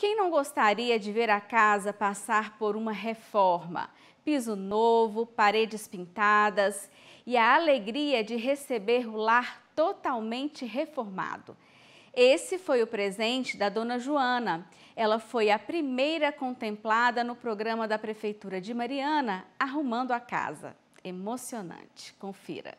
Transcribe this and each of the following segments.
Quem não gostaria de ver a casa passar por uma reforma? Piso novo, paredes pintadas e a alegria de receber o lar totalmente reformado. Esse foi o presente da dona Joana. Ela foi a primeira contemplada no programa da Prefeitura de Mariana, arrumando a casa. Emocionante. Confira.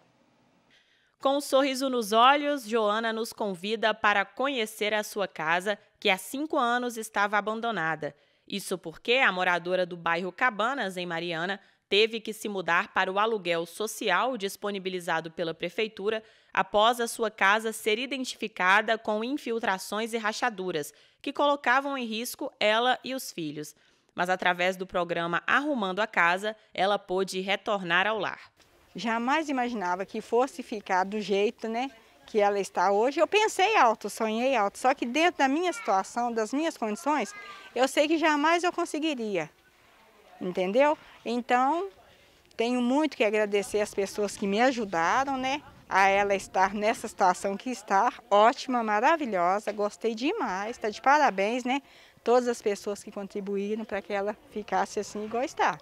Com um sorriso nos olhos, Joana nos convida para conhecer a sua casa, que há cinco anos estava abandonada. Isso porque a moradora do bairro Cabanas, em Mariana, teve que se mudar para o aluguel social disponibilizado pela prefeitura após a sua casa ser identificada com infiltrações e rachaduras que colocavam em risco ela e os filhos. Mas através do programa Arrumando a Casa, ela pôde retornar ao lar. Jamais imaginava que fosse ficar do jeito, né? que ela está hoje, eu pensei alto, sonhei alto, só que dentro da minha situação, das minhas condições, eu sei que jamais eu conseguiria, entendeu? Então, tenho muito que agradecer as pessoas que me ajudaram, né? A ela estar nessa situação que está, ótima, maravilhosa, gostei demais, está de parabéns, né? Todas as pessoas que contribuíram para que ela ficasse assim igual está.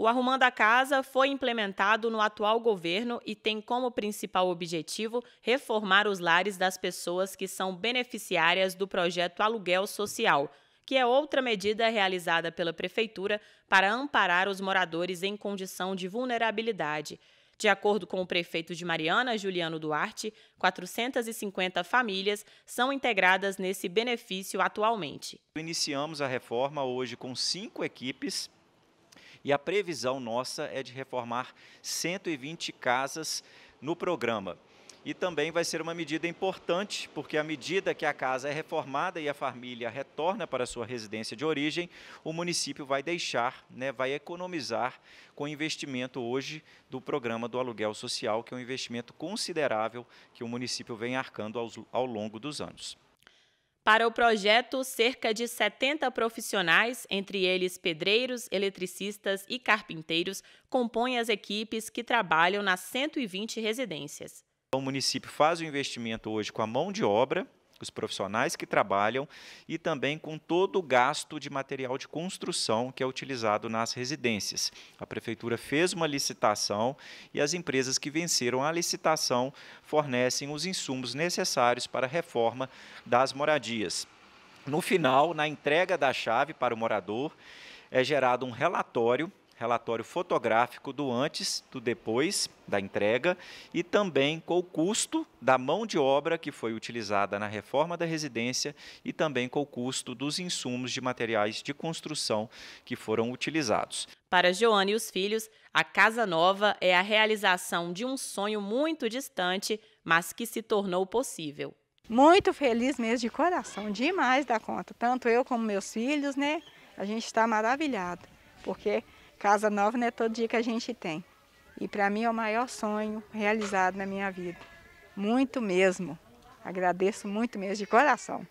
O Arrumando a Casa foi implementado no atual governo e tem como principal objetivo reformar os lares das pessoas que são beneficiárias do projeto Aluguel Social, que é outra medida realizada pela Prefeitura para amparar os moradores em condição de vulnerabilidade. De acordo com o prefeito de Mariana, Juliano Duarte, 450 famílias são integradas nesse benefício atualmente. Iniciamos a reforma hoje com cinco equipes e a previsão nossa é de reformar 120 casas no programa. E também vai ser uma medida importante, porque à medida que a casa é reformada e a família retorna para sua residência de origem, o município vai deixar, né, vai economizar com o investimento hoje do programa do aluguel social, que é um investimento considerável que o município vem arcando ao longo dos anos. Para o projeto, cerca de 70 profissionais, entre eles pedreiros, eletricistas e carpinteiros, compõem as equipes que trabalham nas 120 residências. Então, o município faz o investimento hoje com a mão de obra os profissionais que trabalham e também com todo o gasto de material de construção que é utilizado nas residências. A prefeitura fez uma licitação e as empresas que venceram a licitação fornecem os insumos necessários para a reforma das moradias. No final, na entrega da chave para o morador, é gerado um relatório relatório fotográfico do antes, do depois da entrega e também com o custo da mão de obra que foi utilizada na reforma da residência e também com o custo dos insumos de materiais de construção que foram utilizados. Para Joana e os filhos, a Casa Nova é a realização de um sonho muito distante, mas que se tornou possível. Muito feliz mesmo de coração, demais da conta, tanto eu como meus filhos, né? A gente está maravilhado, porque Casa nova não é todo dia que a gente tem. E para mim é o maior sonho realizado na minha vida. Muito mesmo. Agradeço muito mesmo, de coração.